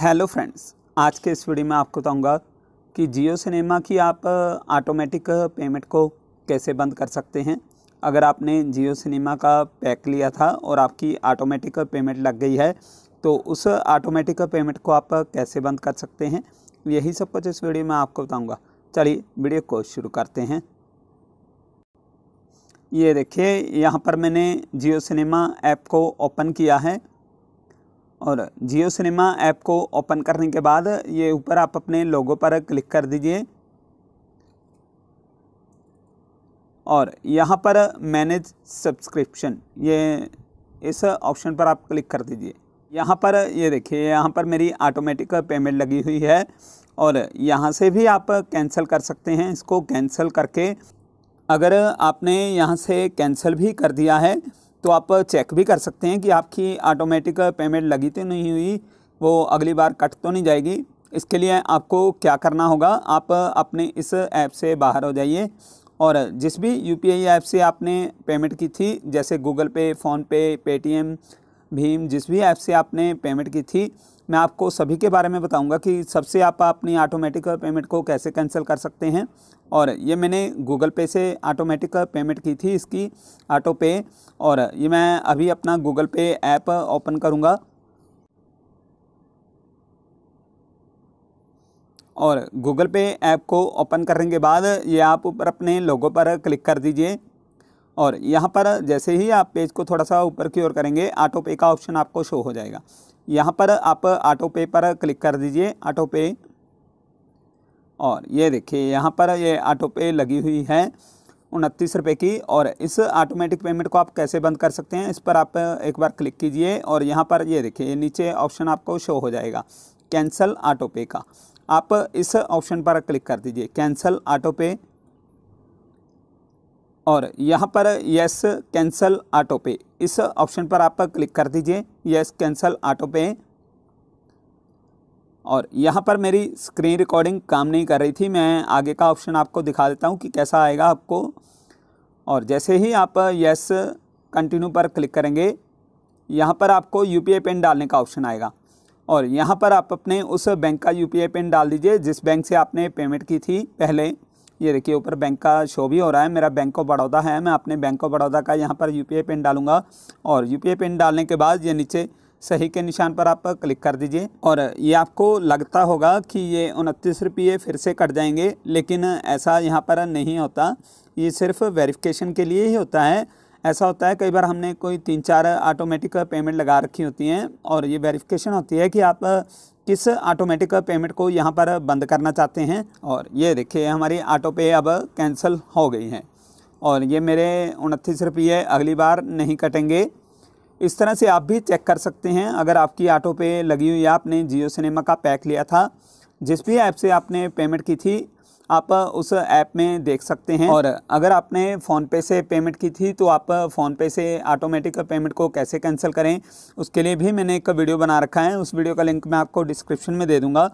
hello friends आज के इस वीडियो में आपको बताऊंगा कि जियो सिनेमा की आप ऑटोमेटिक पेमेंट को कैसे बंद कर सकते हैं अगर आपने जियो सिनेमा का पैक लिया था और आपकी ऑटोमेटिक पेमेंट लग गई है तो उस ऑटोमेटिक पेमेंट को आप कैसे बंद कर सकते हैं यही सब कुछ इस वीडियो में आपको बताऊँगा चलिए वीडियो को शुरू करते हैं ये देखिए यहाँ पर मैंने जियो सिनेमा ऐप को ओपन किया है और जियो सिनेमा ऐप को ओपन करने के बाद ये ऊपर आप अपने लोगों पर क्लिक कर दीजिए और यहाँ पर मैनेज सब्सक्रिप्शन ये इस ऑप्शन पर आप क्लिक कर दीजिए यहाँ पर ये देखिए यहाँ पर मेरी ऑटोमेटिक पेमेंट लगी हुई है और यहाँ से भी आप कैंसिल कर सकते हैं इसको कैंसिल करके अगर आपने यहाँ से कैंसिल भी कर दिया है तो आप चेक भी कर सकते हैं कि आपकी ऑटोमेटिक पेमेंट लगी तो नहीं हुई वो अगली बार कट तो नहीं जाएगी इसके लिए आपको क्या करना होगा आप अपने इस ऐप से बाहर हो जाइए और जिस भी यू पी आई ऐप से आपने पेमेंट की थी जैसे गूगल पे फ़ोनपे पेटीएम भीम जिस भी ऐप से आपने पेमेंट की थी मैं आपको सभी के बारे में बताऊंगा कि सबसे आप अपनी ऑटोमेटिक पेमेंट को कैसे कैंसिल कर सकते हैं और ये मैंने गूगल पे से ऑटोमेटिक पेमेंट की थी इसकी ऑटो पे और ये मैं अभी अपना गूगल पे ऐप ओपन करूँगा और गूगल पे ऐप को ओपन करने के बाद ये आप ऊपर अपने लोगों पर क्लिक कर दीजिए और यहाँ पर जैसे ही आप पेज को थोड़ा सा ऊपर की ओर करेंगे ऑटो पे का ऑप्शन आपको शो हो जाएगा यहाँ पर आप ऑटो पे पर क्लिक कर दीजिए ऑटो पे और ये देखिए यहाँ पर ये ऑटो पे लगी हुई है उनतीस रुपये की और इस ऑटोमेटिक पेमेंट को आप कैसे बंद कर सकते हैं इस पर आप एक बार क्लिक कीजिए और यहाँ पर ये देखिए नीचे ऑप्शन आपको शो हो जाएगा कैंसल ऑटो पे का आप इस ऑप्शन पर क्लिक कर दीजिए कैंसल ऑटो पे और यहाँ पर यस कैंसल ऑटो पे इस ऑप्शन पर आप क्लिक कर दीजिए यस कैंसल ऑटो पे और यहाँ पर मेरी स्क्रीन रिकॉर्डिंग काम नहीं कर रही थी मैं आगे का ऑप्शन आपको दिखा देता हूँ कि कैसा आएगा आपको और जैसे ही आप यस कंटिन्यू पर क्लिक करेंगे यहाँ पर आपको यू पिन डालने का ऑप्शन आएगा और यहाँ पर आप अपने उस बैंक का यू पिन डाल दीजिए जिस बैंक से आपने पेमेंट की थी पहले ये देखिए ऊपर बैंक का शो भी हो रहा है मेरा बैंक ऑफ बड़ौदा है मैं अपने बैंक ऑफ बड़ौदा का यहाँ पर यू पिन डालूंगा और यू पिन डालने के बाद ये नीचे सही के निशान पर आप क्लिक कर दीजिए और ये आपको लगता होगा कि ये उनतीस रुपये फिर से कट जाएंगे लेकिन ऐसा यहाँ पर नहीं होता ये सिर्फ वेरिफिकेशन के लिए ही होता है ऐसा होता है कई बार हमने कोई तीन चार ऑटोमेटिक पेमेंट लगा रखी होती हैं और ये वेरिफिकेशन होती है कि आप किस ऑटोमेटिक पेमेंट को यहाँ पर बंद करना चाहते हैं और ये देखिए हमारी ऑटो पे अब कैंसिल हो गई है और ये मेरे उनतीस रुपये अगली बार नहीं कटेंगे इस तरह से आप भी चेक कर सकते हैं अगर आपकी ऑटो पे लगी हुई आपने जियो सिनेमा का पैक लिया था जिस भी ऐप से आपने पेमेंट की थी आप उस ऐप में देख सकते हैं और अगर आपने फ़ोनपे से पेमेंट की थी तो आप फ़ोनपे से ऑटोमेटिक पेमेंट को कैसे कैंसिल करें उसके लिए भी मैंने एक वीडियो बना रखा है उस वीडियो का लिंक मैं आपको डिस्क्रिप्शन में दे दूँगा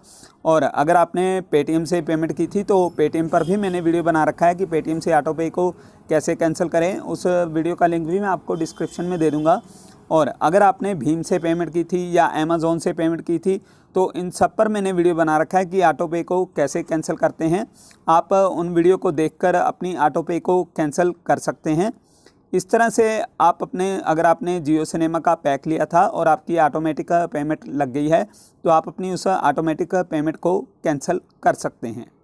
और अगर आपने पेटीएम से पेमेंट की थी तो पेटीएम पर भी मैंने वीडियो बना रखा है कि पेटीएम से ऑटो पे को कैसे कैंसिल करें उस वीडियो का लिंक भी मैं आपको डिस्क्रिप्शन में दे दूँगा और अगर आपने भीम से पेमेंट की थी या अमेज़ोन से पेमेंट की थी तो इन सब पर मैंने वीडियो बना रखा है कि ऑटो पे को कैसे कैंसिल करते हैं आप उन वीडियो को देखकर अपनी ऑटो पे को कैंसिल कर सकते हैं इस तरह से आप अपने अगर आपने जियो सिनेमा का पैक लिया था और आपकी ऑटोमेटिक पेमेंट लग गई है तो आप अपनी उस ऑटोमेटिक पेमेंट को कैंसिल कर सकते हैं